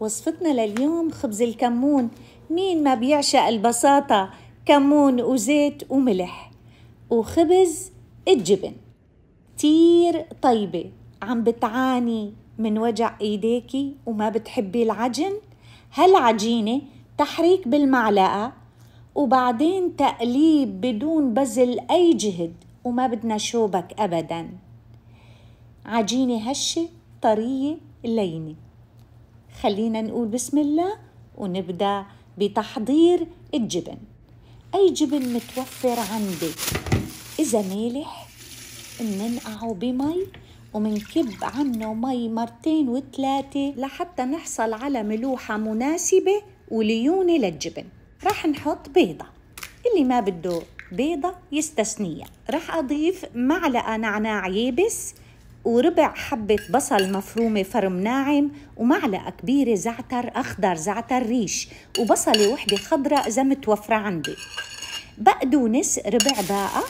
وصفتنا لليوم خبز الكمون مين ما بيعشق البساطة كمون وزيت وملح وخبز الجبن كتير طيبة عم بتعاني من وجع ايديكي وما بتحبي العجن هالعجينة تحريك بالمعلقة وبعدين تقليب بدون بذل أي جهد وما بدنا شوبك أبدا عجينة هشة طرية لينه خلينا نقول بسم الله ونبدأ بتحضير الجبن أي جبن متوفر عندي إذا مالح مننقعه بمي ومنكب عنه مي مرتين وثلاثة لحتى نحصل على ملوحة مناسبة وليونة للجبن رح نحط بيضة اللي ما بده بيضة يستثنيها رح أضيف معلقة نعناع يابس وربع حبة بصل مفرومة فرم ناعم ومعلقة كبيرة زعتر أخضر زعتر ريش وبصلة وحدة خضراء إذا متوفرة عندي بقدونس ربع باقة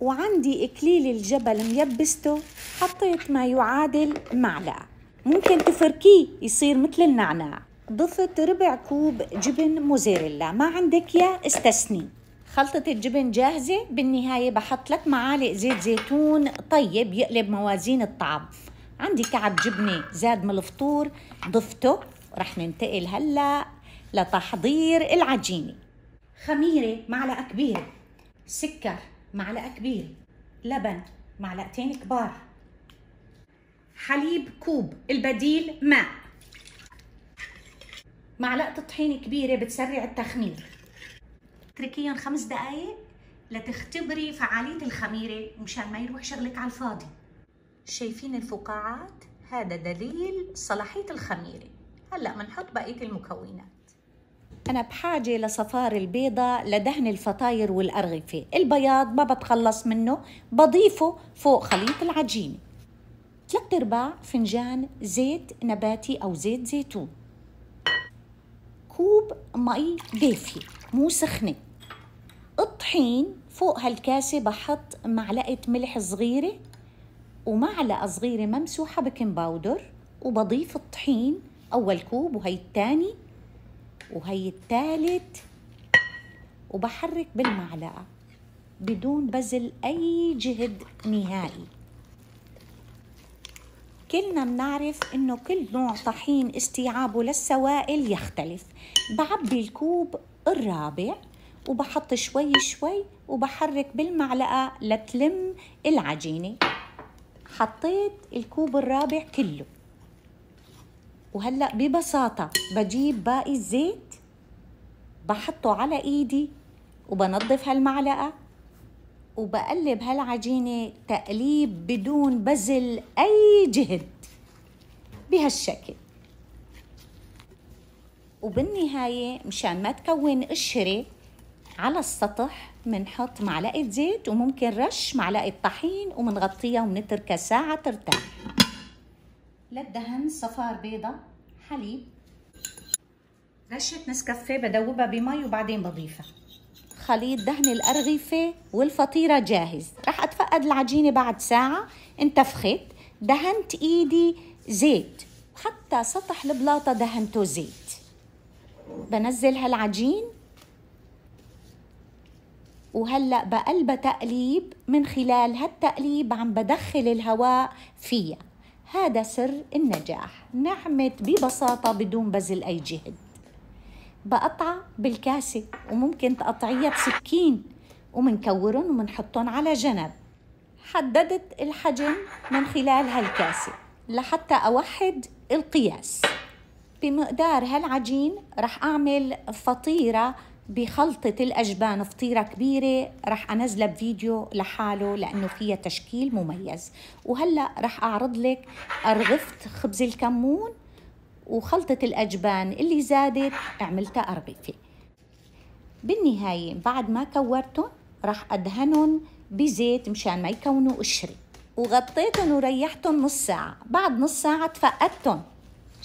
وعندي إكليل الجبل ميبسته حطيت ما يعادل معلقة ممكن تفركيه يصير مثل النعناع ضفت ربع كوب جبن موزاريلا ما عندك يا استثني خلطة الجبن جاهزة بالنهاية بحط لك معالق زيت زيتون طيب يقلب موازين الطعم عندي كعب جبنة زاد من الفطور ضفته رح ننتقل هلأ لتحضير العجينة خميرة معلقة كبيرة سكر معلقة كبيرة لبن معلقتين كبار حليب كوب البديل ماء معلقة طحينة كبيرة بتسرع التخمير اتركيهم خمس دقائق لتختبري فعالية الخميرة مشان ما يروح شغلك على الفاضي شايفين الفقاعات؟ هذا دليل صلاحية الخميرة هلأ بنحط بقية المكونات أنا بحاجة لصفار البيضة لدهن الفطاير والأرغفة البياض ما بتخلص منه بضيفه فوق خليط العجينة ثلاث أرباع فنجان زيت نباتي أو زيت زيتون كوب مي دافي مو سخنة الطحين فوق هالكاسة بحط معلقة ملح صغيرة ومعلقة صغيرة ممسوحة بيكنج باودر وبضيف الطحين أول كوب وهي التاني وهي التالت وبحرك بالمعلقة بدون بذل أي جهد نهائي كلنا بنعرف انه كل نوع طحين استيعابه للسوائل يختلف بعبي الكوب الرابع وبحط شوي شوي وبحرك بالمعلقة لتلم العجينة حطيت الكوب الرابع كله وهلأ ببساطة بجيب باقي الزيت بحطه على ايدي وبنظف هالمعلقة وبقلب هالعجينة تقليب بدون بذل أي جهد بهالشكل وبالنهاية مشان ما تكون قشرة على السطح منحط معلقة زيت وممكن رش معلقة طحين ومنغطيها ومنتركها ساعة ترتاح للدهن صفار بيضة حليب رشة نسكافيه بدوبها بمي وبعدين بضيفها خليط دهن الأرغفة والفطيرة جاهز رح أتفقد العجينة بعد ساعة انتفخت دهنت إيدي زيت وحتى سطح البلاطة دهنته زيت بنزل هالعجين وهلأ بقلبها تقليب من خلال هالتقليب عم بدخل الهواء فيها هذا سر النجاح نعمت ببساطة بدون بذل أي جهد بقطع بالكاسة وممكن تقطعيها بسكين ومنكورهم ومنحطهم على جنب حددت الحجم من خلال هالكاسة لحتى أوحد القياس بمقدار هالعجين رح أعمل فطيرة بخلطة الأجبان فطيرة كبيرة رح أنزلها بفيديو لحاله لأنه فيها تشكيل مميز وهلأ رح أعرض لك أرغفة خبز الكمون وخلطة الأجبان اللي زادت عملتها أرغفة بالنهاية بعد ما كورتهم رح أدهنهم بزيت مشان ما يكونوا قشرة وغطيتهم وريحتهم نص ساعة بعد نص ساعة تفقدتهم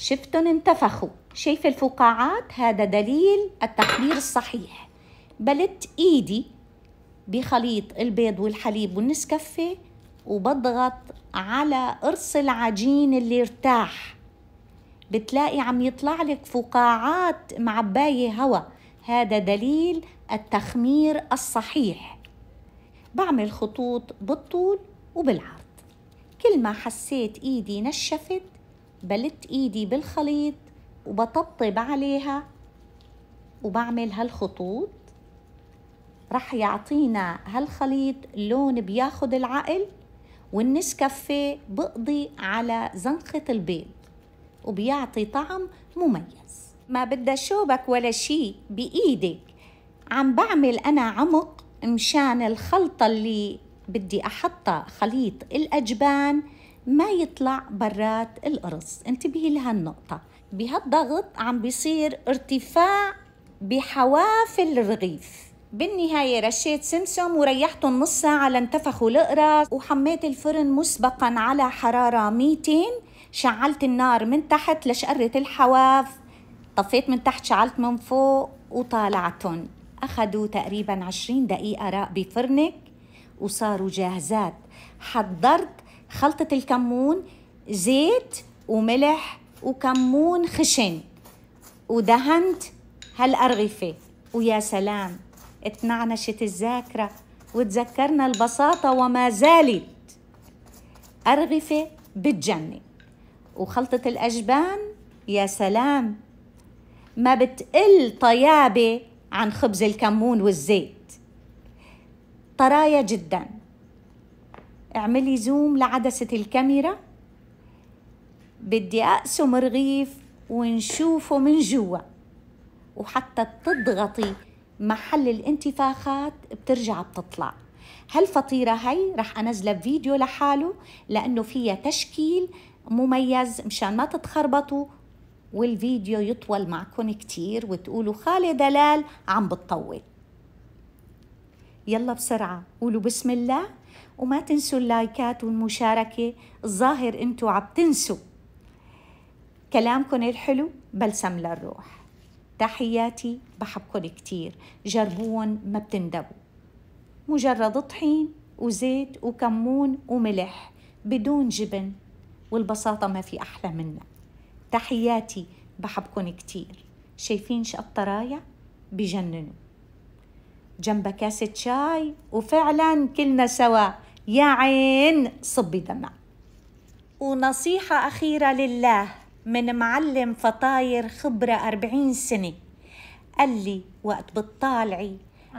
شفتن انتفخوا شايف الفقاعات هذا دليل التحضير الصحيح بلت ايدي بخليط البيض والحليب والنسكافيه وبضغط على قرص العجين اللي ارتاح بتلاقي عم يطلع لك فقاعات معباية هوا هذا دليل التخمير الصحيح بعمل خطوط بالطول وبالعرض كل ما حسيت ايدي نشفت بلت ايدي بالخليط وبطبطب عليها وبعمل هالخطوط رح يعطينا هالخليط لون بياخد العقل والنسكافيه بقضي على زنخة البيض وبيعطي طعم مميز ما بدها شوبك ولا شي بإيدك عم بعمل أنا عمق مشان الخلطة اللي بدي أحطها خليط الأجبان ما يطلع برات القرص انتبهي لهالنقطة بهالضغط عم بيصير ارتفاع بحواف الرغيف بالنهاية رشيت سمسم وريحته نص ساعة لانتفخوا القرص وحميت الفرن مسبقا على حرارة 200 شعلت النار من تحت لشقرة الحواف طفيت من تحت شعلت من فوق وطالعتهم أخذوا تقريبا 20 دقيقة راق بفرنك وصاروا جاهزات حضرت خلطة الكمون زيت وملح وكمون خشن ودهنت هالأرغفة ويا سلام اتنعنشت الذاكرة وتذكرنا البساطة وما زالت أرغفة بتجنن وخلطة الأجبان يا سلام ما بتقل طيابة عن خبز الكمون والزيت طرايا جداً اعملي زوم لعدسة الكاميرا بدي أقسم رغيف ونشوفه من جوا وحتى تضغطي محل الانتفاخات بترجع بتطلع هالفطيرة هي رح أنزلها بفيديو لحاله لأنه فيها تشكيل مميز مشان ما تتخربطوا والفيديو يطول معكم كتير وتقولوا خالي دلال عم بتطول يلا بسرعة قولوا بسم الله وما تنسوا اللايكات والمشاركة الظاهر انتوا عم تنسوا كلامكم الحلو بلسم للروح تحياتي بحبكم كتير جربوهم ما بتندبوا مجرد طحين وزيت وكمون وملح بدون جبن والبساطة ما في أحلى منها تحياتي بحبكن كتير شايفين شقطة رايع بجننوا جنب كاسة شاي وفعلا كلنا سوا يا عين صبي دمع ونصيحة أخيرة لله من معلم فطاير خبرة أربعين سنة قال لي وقت بتطالعي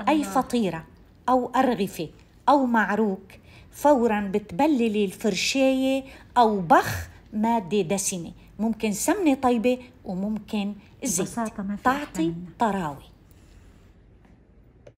أي فطيرة أو أرغفة أو معروك فورا بتبللي الفرشاية أو بخ مادة دسمة ممكن سمنة طيبة وممكن زيت تعطي طراوي